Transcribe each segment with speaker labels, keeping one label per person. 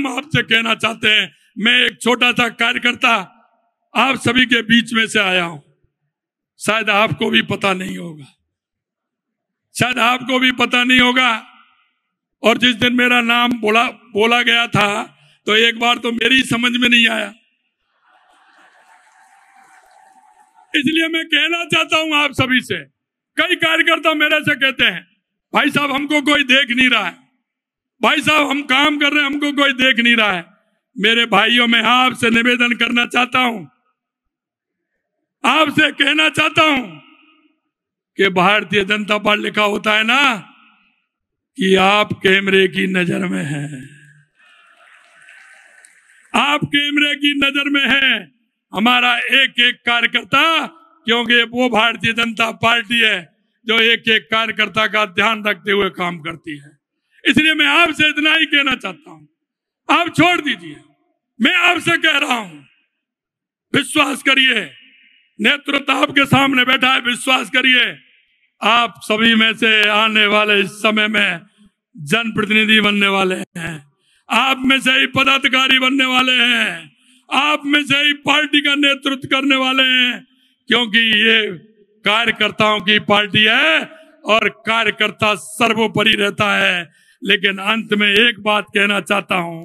Speaker 1: हम आपसे कहना चाहते हैं मैं एक छोटा सा कार्यकर्ता आप सभी के बीच में से आया हूं शायद आपको भी पता नहीं होगा शायद आपको भी पता नहीं होगा और जिस दिन मेरा नाम बोला बोला गया था तो एक बार तो मेरी समझ में नहीं आया इसलिए मैं कहना चाहता हूं आप सभी से कई कार्यकर्ता मेरे से कहते हैं भाई साहब हमको कोई देख नहीं रहा है भाई साहब हम काम कर रहे हैं हमको कोई देख नहीं रहा है मेरे भाइयों में आपसे निवेदन करना चाहता हूं आपसे कहना चाहता हूं कि भारतीय जनता पार्टी लिखा होता है ना कि आप कैमरे की नजर में हैं आप कैमरे की नजर में हैं हमारा एक एक कार्यकर्ता क्योंकि वो भारतीय जनता पार्टी है जो एक एक कार्यकर्ता का ध्यान रखते हुए काम करती है इसलिए मैं आपसे इतना ही कहना चाहता हूं आप छोड़ दीजिए मैं आपसे कह रहा हूं विश्वास करिए नेतृत्व तो आपके सामने बैठा है विश्वास करिए आप सभी में से आने वाले इस समय में जनप्रतिनिधि बनने वाले हैं आप में से ही पदाधिकारी बनने वाले हैं आप में से ही पार्टी का नेतृत्व करने वाले हैं क्योंकि ये कार्यकर्ताओं की पार्टी है और कार्यकर्ता सर्वोपरि रहता है लेकिन अंत में एक बात कहना चाहता हूं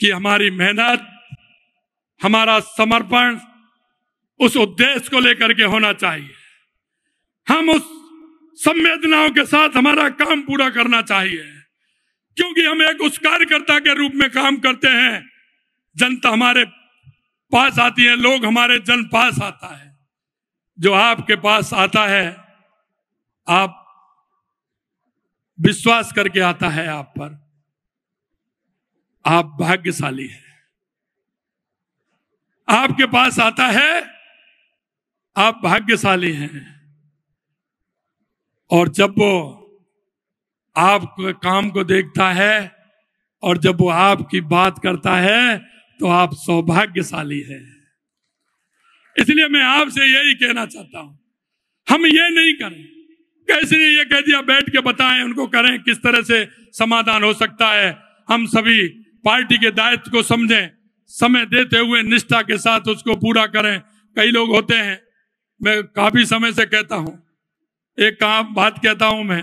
Speaker 1: कि हमारी मेहनत हमारा समर्पण उस उद्देश्य को लेकर के होना चाहिए हम उस संवेदनाओं के साथ हमारा काम पूरा करना चाहिए क्योंकि हम एक उस कार्यकर्ता के रूप में काम करते हैं जनता हमारे पास आती है लोग हमारे जन पास आता है जो आपके पास आता है आप विश्वास करके आता है आप पर आप भाग्यशाली हैं आपके पास आता है आप भाग्यशाली हैं और जब वो आप काम को देखता है और जब वो आपकी बात करता है तो आप सौभाग्यशाली हैं इसलिए मैं आपसे यही कहना चाहता हूं हम ये नहीं करें कैसे ये कह दिया बैठ के बताएं उनको करें किस तरह से समाधान हो सकता है हम सभी पार्टी के दायित्व को समझें समय देते हुए निष्ठा के साथ उसको पूरा करें कई लोग होते हैं मैं काफी समय से कहता हूं एक कहा बात कहता हूं मैं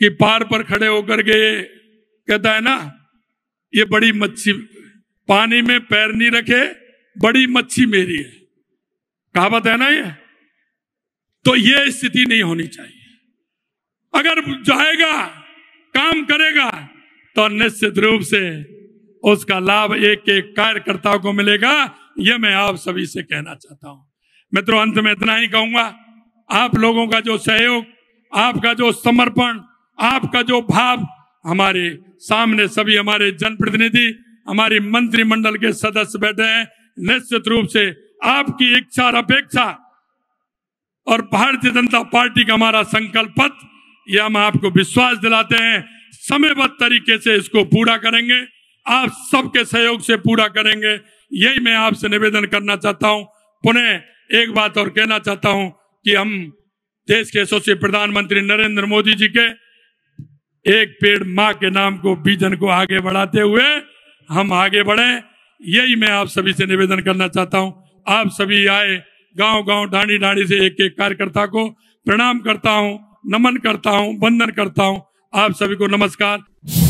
Speaker 1: कि पार पर खड़े होकर के कहता है ना ये बड़ी मच्छी पानी में पैर नहीं रखे बड़ी मच्छी मेरी है कहावत है ना ये तो ये स्थिति नहीं होनी चाहिए अगर जाएगा काम करेगा तो निश्चित रूप से उसका लाभ एक एक कार्यकर्ताओं को मिलेगा यह मैं आप सभी से कहना चाहता हूं मित्रों अंत में इतना ही कहूंगा आप लोगों का जो सहयोग आपका जो समर्पण आपका जो भाव हमारे सामने सभी हमारे जनप्रतिनिधि हमारे मंत्रिमंडल के सदस्य बैठे हैं निश्चित रूप से आपकी इच्छा और अपेक्षा और भारतीय जनता पार्टी का हमारा संकल्प पत्र यह हम आपको विश्वास दिलाते हैं समयबद्ध तरीके से इसको पूरा करेंगे आप सबके सहयोग से पूरा करेंगे यही मैं आपसे निवेदन करना चाहता हूं पुनः एक बात और कहना चाहता हूं कि हम देश के यशस्वी प्रधानमंत्री नरेंद्र मोदी जी के एक पेड़ माँ के नाम को बीजन को आगे बढ़ाते हुए हम आगे बढ़े यही मैं आप सभी से निवेदन करना चाहता हूं आप सभी आए गांव गांव डांडी डांडी से एक एक कार्यकर्ता को प्रणाम करता हूं नमन करता हूं वंदन करता हूं आप सभी को नमस्कार